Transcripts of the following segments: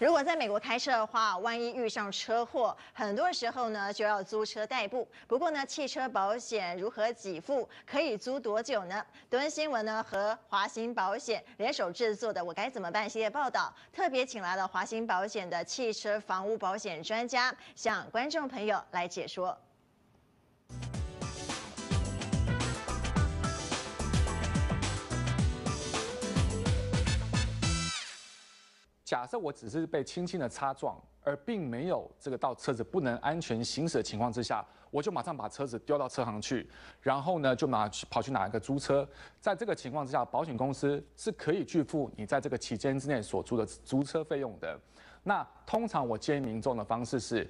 如果在美国开车的话，万一遇上车祸，很多时候呢就要租车代步。不过呢，汽车保险如何给付，可以租多久呢？德恩新闻呢和华兴保险联手制作的《我该怎么办》系列报道，特别请来了华兴保险的汽车房屋保险专家，向观众朋友来解说。假设我只是被轻轻的擦撞，而并没有这个到车子不能安全行驶的情况之下，我就马上把车子丢到车行去，然后呢就马上跑去哪一个租车。在这个情况之下，保险公司是可以拒付你在这个期间之内所租的租车费用的。那通常我建议民众的方式是，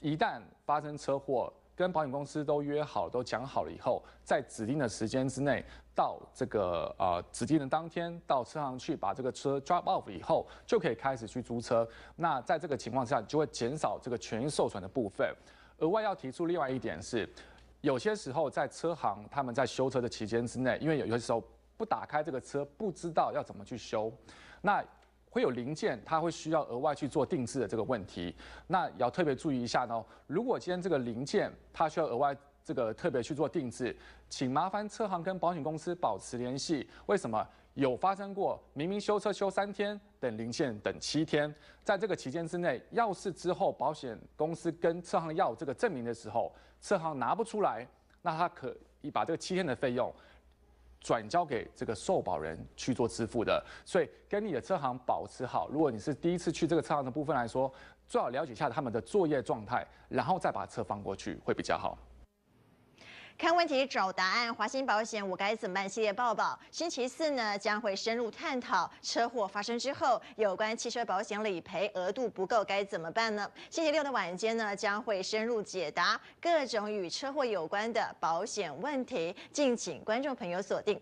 一旦发生车祸。跟保险公司都约好，都讲好了以后，在指定的时间之内，到这个呃指定的当天，到车行去把这个车 drop off 以后，就可以开始去租车。那在这个情况下，就会减少这个权益受损的部分。额外要提出另外一点是，有些时候在车行，他们在修车的期间之内，因为有些时候不打开这个车，不知道要怎么去修，那。会有零件，它会需要额外去做定制的这个问题，那要特别注意一下呢。如果今天这个零件它需要额外这个特别去做定制，请麻烦车行跟保险公司保持联系。为什么有发生过明明修车修三天，等零件等七天，在这个期间之内，要是之后保险公司跟车行要这个证明的时候，车行拿不出来，那他可以把这个七天的费用。转交给这个受保人去做支付的，所以跟你的车行保持好。如果你是第一次去这个车行的部分来说，最好了解一下他们的作业状态，然后再把车放过去会比较好。看问题找答案，华鑫保险我该怎么办系列报道，星期四呢将会深入探讨车祸发生之后有关汽车保险理赔额度不够该怎么办呢？星期六的晚间呢将会深入解答各种与车祸有关的保险问题，敬请观众朋友锁定。